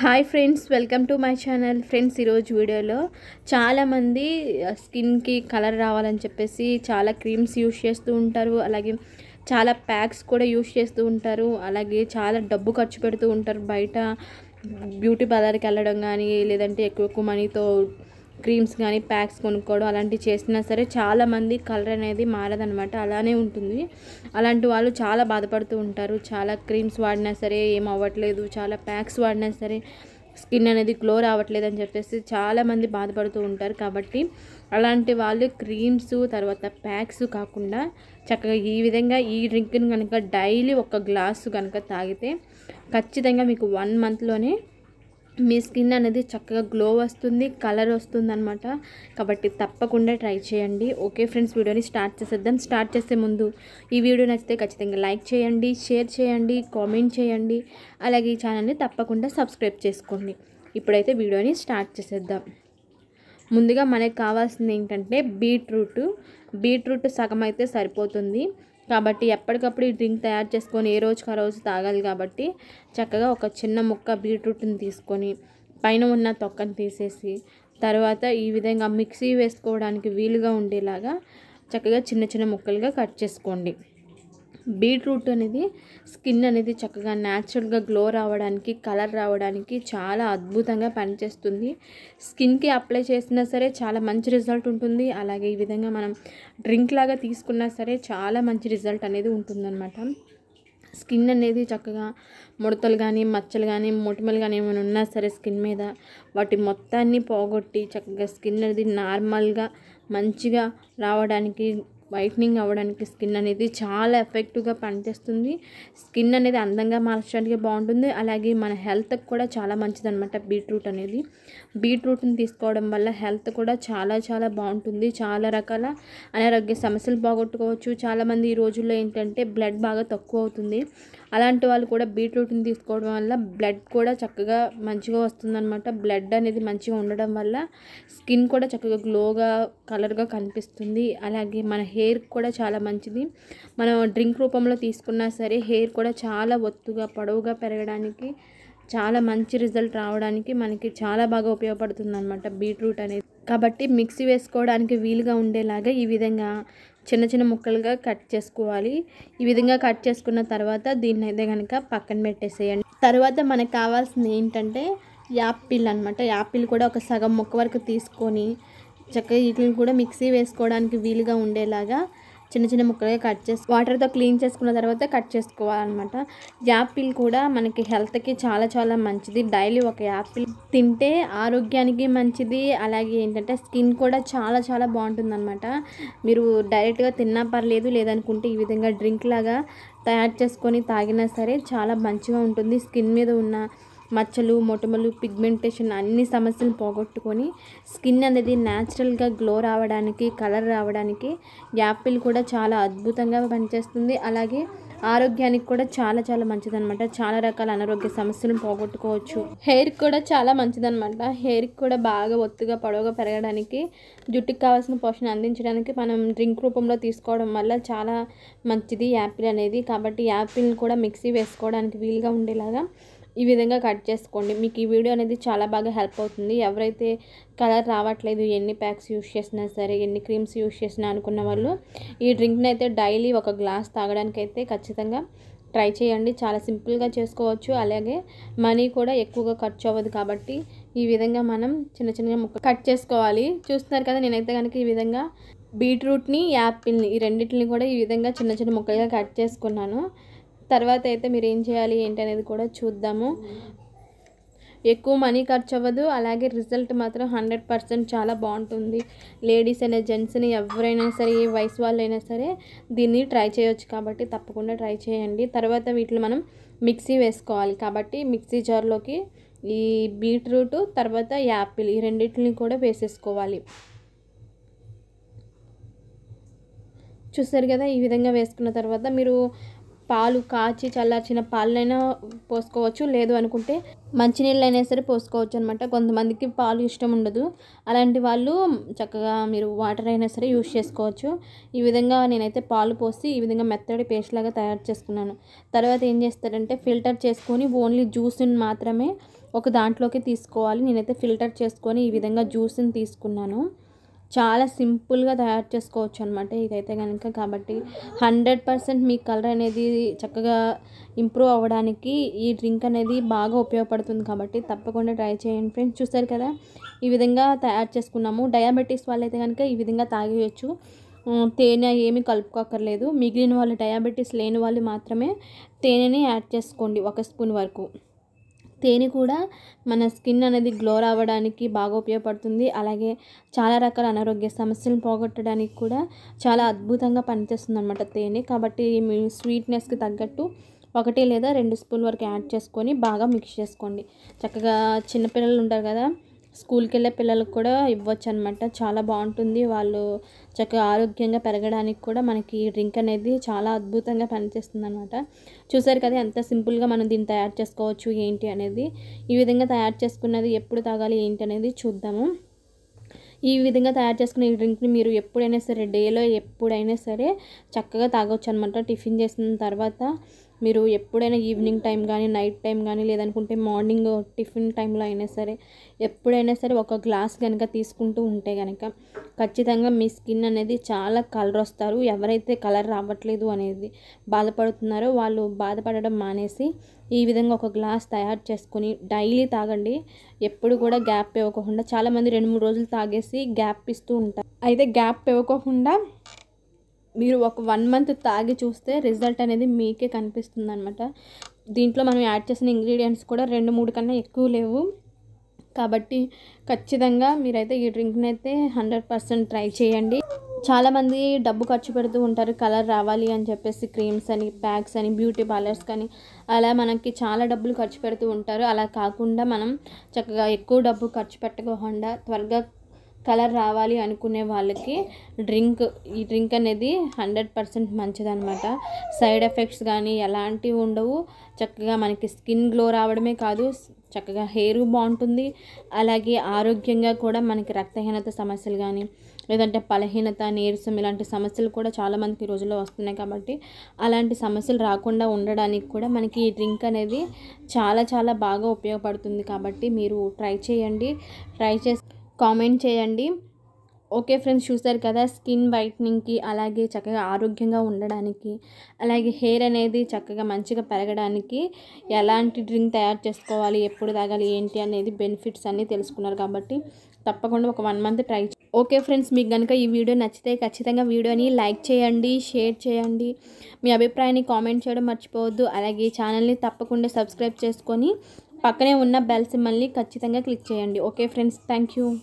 hi friends welcome to my channel friends ఈరోజు వీడియోలో చాలామంది స్కిన్కి కలర్ రావాలని చెప్పేసి చాలా క్రీమ్స్ యూజ్ చేస్తూ ఉంటారు అలాగే చాలా ప్యాక్స్ కూడా యూజ్ చేస్తూ ఉంటారు అలాగే చాలా డబ్బు ఖర్చు పెడుతూ ఉంటారు బయట బ్యూటీ పార్లర్కి వెళ్ళడం కానీ లేదంటే ఎక్కువ ఎక్కువ మనీతో క్రీమ్స్ కానీ ప్యాక్స్ కొనుక్కోవడం అలాంటివి చేసినా సరే చాలామంది కలర్ అనేది మారదనమాట అలానే ఉంటుంది అలాంటి వాళ్ళు చాలా బాధపడుతూ ఉంటారు చాలా క్రీమ్స్ వాడినా సరే ఏం అవ్వట్లేదు చాలా ప్యాక్స్ వాడినా సరే స్కిన్ అనేది గ్లో రావట్లేదు అని చెప్పేసి చాలామంది బాధపడుతూ ఉంటారు కాబట్టి అలాంటి వాళ్ళు క్రీమ్స్ తర్వాత ప్యాక్స్ కాకుండా చక్కగా ఈ విధంగా ఈ డ్రింక్ని కనుక డైలీ ఒక గ్లాసు కనుక తాగితే ఖచ్చితంగా మీకు వన్ మంత్లోనే మీ స్కిన్ అనేది చక్కగా గ్లో వస్తుంది కలర్ వస్తుంది అనమాట కాబట్టి తప్పకుండా ట్రై చేయండి ఓకే ఫ్రెండ్స్ వీడియోని స్టార్ట్ చేసేద్దాం స్టార్ట్ చేసే ముందు ఈ వీడియో నచ్చితే ఖచ్చితంగా లైక్ చేయండి షేర్ చేయండి కామెంట్ చేయండి అలాగే ఈ ఛానల్ని తప్పకుండా సబ్స్క్రైబ్ చేసుకోండి ఇప్పుడైతే వీడియోని స్టార్ట్ చేసేద్దాం ముందుగా మనకు కావాల్సింది ఏంటంటే బీట్రూట్ బీట్రూట్ సగం అయితే సరిపోతుంది కాబట్టి ఎప్పటికప్పుడు ఈ డ్రింక్ తయారు చేసుకొని ఏ రోజుకి ఆ రోజు తాగాలి కాబట్టి చక్కగా ఒక చిన్న ముక్క బీట్రూట్ని తీసుకొని పైన ఉన్న తొక్కను తీసేసి తర్వాత ఈ విధంగా మిక్సీ వేసుకోవడానికి వీలుగా ఉండేలాగా చక్కగా చిన్న చిన్న ముక్కలుగా కట్ చేసుకోండి బీట్రూట్ అనేది స్కిన్ అనేది చక్కగా న్యాచురల్గా గ్లో రావడానికి కలర్ రావడానికి చాలా అద్భుతంగా పనిచేస్తుంది స్కిన్కి అప్లై చేసినా సరే చాలా మంచి రిజల్ట్ ఉంటుంది అలాగే ఈ విధంగా మనం డ్రింక్ లాగా తీసుకున్నా సరే చాలా మంచి రిజల్ట్ అనేది ఉంటుందన్నమాట స్కిన్ అనేది చక్కగా ముడతలు కానీ మచ్చలు కానీ మొటిమలు కానీ ఏమైనా ఉన్నా సరే స్కిన్ మీద వాటి మొత్తాన్ని పోగొట్టి చక్కగా స్కిన్ అనేది నార్మల్గా మంచిగా రావడానికి వైట్నింగ్ అవ్వడానికి స్కిన్ అనేది చాలా ఎఫెక్టివ్గా పనిచేస్తుంది స్కిన్ అనేది అందంగా మార్చడానికి బాగుంటుంది అలాగే మన హెల్త్కి కూడా చాలా మంచిది అనమాట బీట్రూట్ అనేది బీట్రూట్ని తీసుకోవడం వల్ల హెల్త్ కూడా చాలా చాలా బాగుంటుంది చాలా రకాల అనారోగ్య సమస్యలు బాగొట్టుకోవచ్చు చాలామంది ఈ రోజుల్లో ఏంటంటే బ్లడ్ బాగా తక్కువ అవుతుంది అలాంటి వాళ్ళు కూడా బీట్రూట్ని తీసుకోవడం వల్ల బ్లడ్ కూడా చక్కగా మంచిగా వస్తుందన్నమాట బ్లడ్ అనేది మంచిగా ఉండడం వల్ల స్కిన్ కూడా చక్కగా గ్లోగా కలర్గా కనిపిస్తుంది అలాగే మన హెయిర్ కూడా చాలా మంచిది మనం డ్రింక్ రూపంలో తీసుకున్నా సరే హెయిర్ కూడా చాలా ఒత్తుగా పొడవుగా పెరగడానికి చాలా మంచి రిజల్ట్ రావడానికి మనకి చాలా బాగా ఉపయోగపడుతుంది అనమాట బీట్రూట్ అనేది కాబట్టి మిక్సీ వేసుకోవడానికి వీలుగా ఉండేలాగా ఈ విధంగా చిన్న చిన్న ముక్కలుగా కట్ చేసుకోవాలి ఈ విధంగా కట్ చేసుకున్న తర్వాత దీన్ని అయితే కనుక పక్కన పెట్టేసేయండి తర్వాత మనకు కావాల్సింది ఏంటంటే యాపిల్ అనమాట యాపిల్ కూడా ఒక సగం ముక్క వరకు తీసుకొని చక్కగా వీటిని కూడా మిక్సీ వేసుకోవడానికి వీలుగా ఉండేలాగా చిన్న చిన్న ముక్కలుగా కట్ చేసి వాటర్తో క్లీన్ చేసుకున్న తర్వాత కట్ చేసుకోవాలన్నమాట యాపిల్ కూడా మనకి హెల్త్కి చాలా చాలా మంచిది డైలీ ఒక యాపిల్ తింటే ఆరోగ్యానికి మంచిది అలాగే ఏంటంటే స్కిన్ కూడా చాలా చాలా బాగుంటుంది అనమాట మీరు డైరెక్ట్గా తిన్నా పర్లేదు లేదనుకుంటే ఈ విధంగా డ్రింక్ లాగా తయారు చేసుకొని తాగినా సరే చాలా మంచిగా ఉంటుంది స్కిన్ మీద ఉన్న మచ్చలు మొటమలు పిగ్మెంటేషన్ అన్ని సమస్యలు పోగొట్టుకొని స్కిన్ అనేది న్యాచురల్గా గ్లో రావడానికి కలర్ రావడానికి యాపిల్ కూడా చాలా అద్భుతంగా పనిచేస్తుంది అలాగే ఆరోగ్యానికి కూడా చాలా చాలా మంచిదనమాట చాలా రకాల అనారోగ్య సమస్యలను పోగొట్టుకోవచ్చు హెయిర్ కూడా చాలా మంచిదనమాట హెయిర్కి కూడా బాగా ఒత్తుగా పొడవుగా పెరగడానికి జుట్టుకి కావాల్సిన పోషణ అందించడానికి మనం డ్రింక్ రూపంలో తీసుకోవడం వల్ల చాలా మంచిది యాపిల్ అనేది కాబట్టి యాపిల్ని కూడా మిక్సీ వేసుకోవడానికి వీలుగా ఉండేలాగా ఈ విధంగా కట్ చేసుకోండి మీకు ఈ వీడియో అనేది చాలా బాగా హెల్ప్ అవుతుంది ఎవరైతే కలర్ రావట్లేదు ఎన్ని ప్యాక్స్ యూస్ చేసినా సరే ఎన్ని క్రీమ్స్ యూస్ చేసినా అనుకున్న వాళ్ళు ఈ డ్రింక్ని అయితే డైలీ ఒక గ్లాస్ తాగడానికి అయితే ఖచ్చితంగా ట్రై చేయండి చాలా సింపుల్గా చేసుకోవచ్చు అలాగే మనీ కూడా ఎక్కువగా ఖర్చు అవ్వదు కాబట్టి ఈ విధంగా మనం చిన్న చిన్నగా ముక్క కట్ చేసుకోవాలి చూస్తున్నారు కదా నేనైతే కనుక ఈ విధంగా బీట్రూట్ని యాపిల్ని ఈ రెండింటిని కూడా ఈ విధంగా చిన్న చిన్న ముక్కలుగా కట్ చేసుకున్నాను తర్వాత అయితే మీరు ఏం చేయాలి ఏంటి అనేది కూడా చూద్దాము ఎక్కువ మనీ ఖర్చు అవ్వదు అలాగే రిజల్ట్ మాత్రం హండ్రెడ్ పర్సెంట్ చాలా బాగుంటుంది లేడీస్ అయినా జెంట్స్ని ఎవరైనా సరే ఏ వయసు వాళ్ళైనా సరే దీన్ని ట్రై చేయొచ్చు కాబట్టి తప్పకుండా ట్రై చేయండి తర్వాత వీటిని మనం మిక్సీ వేసుకోవాలి కాబట్టి మిక్సీ జార్లోకి ఈ బీట్రూట్ తర్వాత యాపిల్ ఈ రెండింటిని కూడా వేసేసుకోవాలి చూసారు కదా ఈ విధంగా వేసుకున్న తర్వాత మీరు పాలు కాచి చల్లార్చిన పాలనైనా పోసుకోవచ్చు లేదు అనుకుంటే మంచినీళ్ళు అయినా సరే పోసుకోవచ్చు అనమాట కొంతమందికి పాలు ఇష్టం ఉండదు అలాంటి వాళ్ళు చక్కగా మీరు వాటర్ అయినా సరే యూజ్ చేసుకోవచ్చు ఈ విధంగా నేనైతే పాలు పోసి ఈ విధంగా మెత్తడి పేస్ట్ లాగా తయారు చేసుకున్నాను తర్వాత ఏం చేస్తారంటే ఫిల్టర్ చేసుకొని ఓన్లీ జ్యూస్ని మాత్రమే ఒక దాంట్లోకి తీసుకోవాలి నేనైతే ఫిల్టర్ చేసుకొని ఈ విధంగా జ్యూస్ని తీసుకున్నాను చాలా సింపుల్గా తయారు చేసుకోవచ్చు అనమాట ఇదైతే కనుక కాబట్టి హండ్రెడ్ పర్సెంట్ మీ కలర్ అనేది చక్కగా ఇంప్రూవ్ అవ్వడానికి ఈ డ్రింక్ అనేది బాగా ఉపయోగపడుతుంది కాబట్టి తప్పకుండా ట్రై చేయండి ఫ్రెండ్స్ చూసారు కదా ఈ విధంగా తయారు చేసుకున్నాము డయాబెటీస్ అయితే కనుక ఈ విధంగా తాగేయచ్చు తేనె ఏమీ కలుపుకోకర్లేదు మిగిలిన వాళ్ళు డయాబెటీస్ లేని వాళ్ళు మాత్రమే తేనెని యాడ్ చేసుకోండి ఒక స్పూన్ వరకు తేనె కూడా మన స్కిన్ అనేది గ్లో రావడానికి బాగా ఉపయోగపడుతుంది అలాగే చాలా రకాల అనారోగ్య సమస్యలను పోగొట్టడానికి కూడా చాలా అద్భుతంగా పనిచేస్తుంది అనమాట తేనె కాబట్టి మీ స్వీట్నెస్కి తగ్గట్టు ఒకటి లేదా రెండు స్పూన్ వరకు యాడ్ చేసుకొని బాగా మిక్స్ చేసుకోండి చక్కగా చిన్నపిల్లలు ఉంటారు కదా స్కూల్కి వెళ్ళే పిల్లలకు కూడా ఇవ్వచ్చు అనమాట చాలా బాగుంటుంది వాళ్ళు చక్కగా ఆరోగ్యంగా పెరగడానికి కూడా మనకి ఈ డ్రింక్ అనేది చాలా అద్భుతంగా పనిచేస్తుంది అనమాట చూసారు కదా ఎంత సింపుల్గా మనం దీన్ని తయారు చేసుకోవచ్చు ఏంటి అనేది ఈ విధంగా తయారు చేసుకున్నది ఎప్పుడు తాగాలి ఏంటి అనేది చూద్దాము ఈ విధంగా తయారు చేసుకున్న ఈ డ్రింక్ని మీరు ఎప్పుడైనా సరే డేలో ఎప్పుడైనా సరే చక్కగా తాగొచ్చు అనమాట టిఫిన్ చేసిన తర్వాత మీరు ఎప్పుడైనా ఈవినింగ్ టైం కానీ నైట్ టైం కానీ లేదనుకుంటే మార్నింగ్ టిఫిన్ టైంలో అయినా సరే ఎప్పుడైనా సరే ఒక గ్లాస్ కనుక తీసుకుంటూ ఉంటే కనుక ఖచ్చితంగా మీ స్కిన్ అనేది చాలా కలర్ వస్తారు ఎవరైతే కలర్ రావట్లేదు అనేది బాధపడుతున్నారో వాళ్ళు బాధపడడం మానేసి ఈ విధంగా ఒక గ్లాస్ తయారు చేసుకొని డైలీ తాగండి ఎప్పుడు కూడా గ్యాప్ ఇవ్వకుండా చాలామంది రెండు మూడు రోజులు తాగేసి గ్యాప్ ఇస్తూ ఉంటారు అయితే గ్యాప్ ఇవ్వకుండా మీరు ఒక వన్ మంత్ తాగి చూస్తే రిజల్ట్ అనేది మీకే కనిపిస్తుంది అనమాట దీంట్లో మనం యాడ్ చేసిన ఇంగ్రీడియంట్స్ కూడా రెండు మూడు కన్నా ఎక్కువ లేవు కాబట్టి ఖచ్చితంగా మీరైతే ఈ డ్రింక్ని అయితే హండ్రెడ్ పర్సెంట్ ట్రై చేయండి చాలామంది డబ్బు ఖర్చు పెడుతూ ఉంటారు కలర్ రావాలి అని చెప్పేసి క్రీమ్స్ అని ప్యాక్స్ అని బ్యూటీ పార్లర్స్ కానీ అలా మనకి చాలా డబ్బులు ఖర్చు పెడుతూ ఉంటారు అలా కాకుండా మనం చక్కగా ఎక్కువ డబ్బు ఖర్చు పెట్టకుండా త్వరగా కలర్ రావాలి అనుకునే వాళ్ళకి డ్రింక్ ఈ డ్రింక్ అనేది హండ్రెడ్ పర్సెంట్ మంచిదనమాట సైడ్ ఎఫెక్ట్స్ కానీ ఎలాంటివి ఉండవు చక్కగా మనకి స్కిన్ గ్లో రావడమే కాదు చక్కగా హెయిర్ బాగుంటుంది అలాగే ఆరోగ్యంగా కూడా మనకి రక్తహీనత సమస్యలు కానీ లేదంటే బలహీనత నీరసం ఇలాంటి సమస్యలు కూడా చాలామందికి ఈ రోజుల్లో వస్తున్నాయి కాబట్టి అలాంటి సమస్యలు రాకుండా ఉండడానికి కూడా మనకి ఈ డ్రింక్ అనేది చాలా చాలా బాగా ఉపయోగపడుతుంది కాబట్టి మీరు ట్రై చేయండి ట్రై చేసి కామెంట్ చేయండి ఓకే ఫ్రెండ్స్ చూసారు కదా స్కిన్ వైట్నింగ్కి అలాగే చక్కగా ఆరోగ్యంగా ఉండడానికి అలాగే హెయిర్ అనేది చక్కగా మంచిగా పెరగడానికి ఎలాంటి డ్రింక్ తయారు చేసుకోవాలి ఎప్పుడు తాగాలి ఏంటి అనేది బెనిఫిట్స్ అన్నీ తెలుసుకున్నారు కాబట్టి తప్పకుండా ఒక one month try okay friends మీకు కనుక ఈ వీడియో నచ్చితే ఖచ్చితంగా వీడియోని లైక్ చేయండి షేర్ చేయండి మీ అభిప్రాయాన్ని కామెంట్ చేయడం మర్చిపోవద్దు అలాగే ఛానల్ని తప్పకుండా సబ్స్క్రైబ్ చేసుకొని పక్కనే ఉన్న బెల్ సిమ్మల్ని ఖచ్చితంగా క్లిక్ చేయండి ఓకే ఫ్రెండ్స్ థ్యాంక్